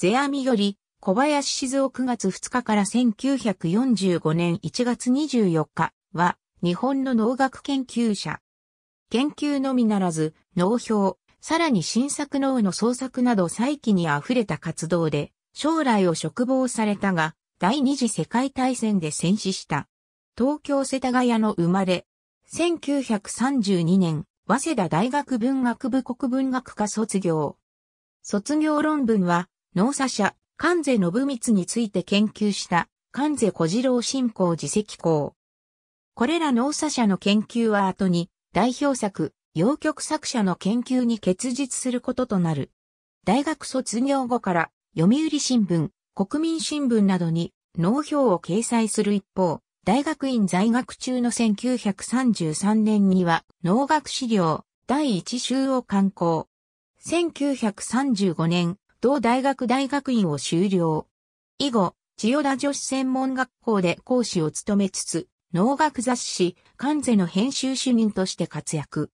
世阿弥より、小林静雄9月2日から1945年1月24日は、日本の農学研究者。研究のみならず、農評、さらに新作農の創作など再起に溢れた活動で、将来を嘱望されたが、第二次世界大戦で戦死した。東京世田谷の生まれ。1932年、早稲田大学文学部国文学科卒業。卒業論文は、農作者、関税信光について研究した関税小次郎信仰自責校。これら農作者の研究は後に代表作、洋曲作者の研究に結実することとなる。大学卒業後から読売新聞、国民新聞などに農票を掲載する一方、大学院在学中の1933年には農学資料第一集を刊行。1935年、同大学大学院を修了。以後、千代田女子専門学校で講師を務めつつ、農学雑誌、関税の編集主任として活躍。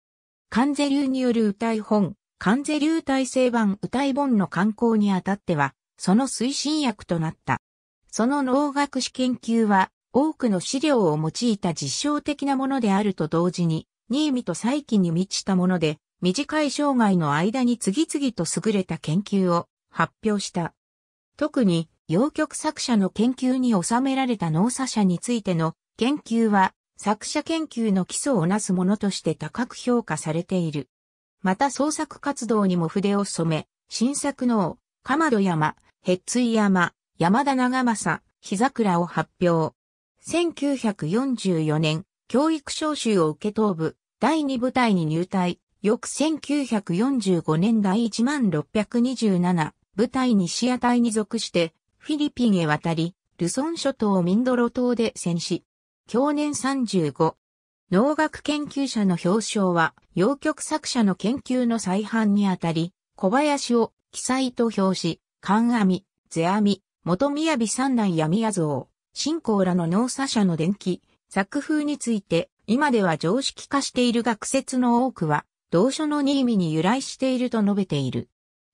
関税流による歌い本、関税流体制版歌い本の刊行にあたっては、その推進役となった。その農学史研究は、多くの資料を用いた実証的なものであると同時に、新見と再起に満ちたもので、短い生涯の間に次々と優れた研究を発表した。特に、洋曲作者の研究に収められた農作者についての研究は、作者研究の基礎をなすものとして高く評価されている。また創作活動にも筆を染め、新作のかまど山、へっつい山、山田長政、日桜を発表。1944年、教育招集を受け東部、第2部隊に入隊、翌1945年第1627、部隊西屋隊に属してフィリピンへ渡り、ルソン諸島ミンドロ島で戦死。去年35。農学研究者の表彰は、洋曲作者の研究の再販にあたり、小林を記載と表し、勘阿弥、世阿弥、元宮美三内闇屋像、信仰らの農作者の伝記、作風について、今では常識化している学説の多くは、同書の任意に由来していると述べている。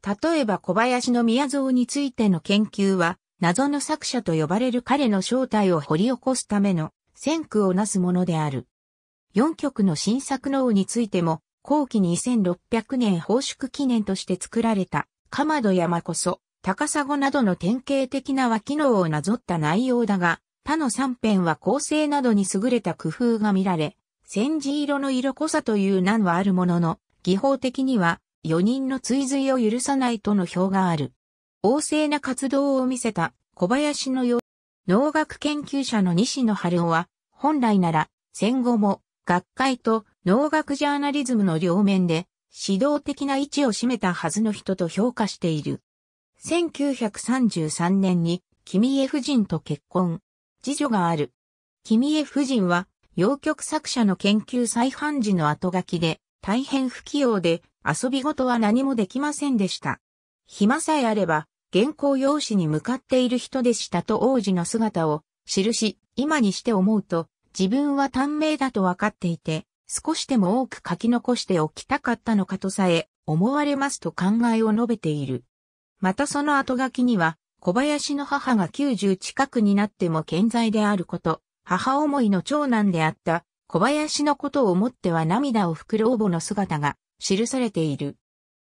例えば小林の宮蔵についての研究は、謎の作者と呼ばれる彼の正体を掘り起こすための先駆をなすものである。四曲の新作の王についても、後期2600年奉祝記念として作られた、かまど山こそ、高砂などの典型的な脇能をなぞった内容だが、他の三編は構成などに優れた工夫が見られ、戦時色の色濃さという難はあるものの、技法的には4人の追随を許さないとの表がある。旺盛な活動を見せた小林のよ農学研究者の西野春夫は、本来なら戦後も学会と農学ジャーナリズムの両面で指導的な位置を占めたはずの人と評価している。1933年に、君江夫人と結婚。次女がある。君江夫人は、洋曲作者の研究再犯時の後書きで、大変不器用で遊び事は何もできませんでした。暇さえあれば原稿用紙に向かっている人でしたと王子の姿を記し、今にして思うと自分は短命だと分かっていて、少しでも多く書き残しておきたかったのかとさえ思われますと考えを述べている。またその後書きには、小林の母が90近くになっても健在であること、母思いの長男であった小林のことを思っては涙を拭く老母の姿が記されている。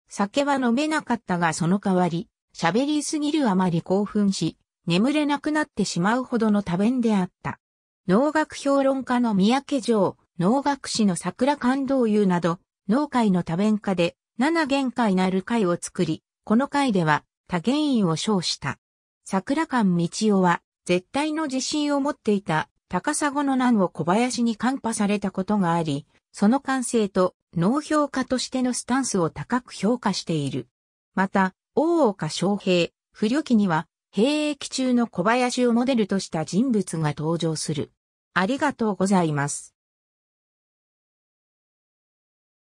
酒は飲めなかったがその代わり、喋りすぎるあまり興奮し、眠れなくなってしまうほどの多弁であった。農学評論家の三宅城、農学士の桜感動優など、農会の多弁家で、七限界なる会を作り、この会では多元員を称した。桜間道夫は、絶対の自信を持っていた高砂の難を小林に看破されたことがあり、その完成と農評家としてのスタンスを高く評価している。また、大岡昌平、不良期には、兵役中の小林をモデルとした人物が登場する。ありがとうございます。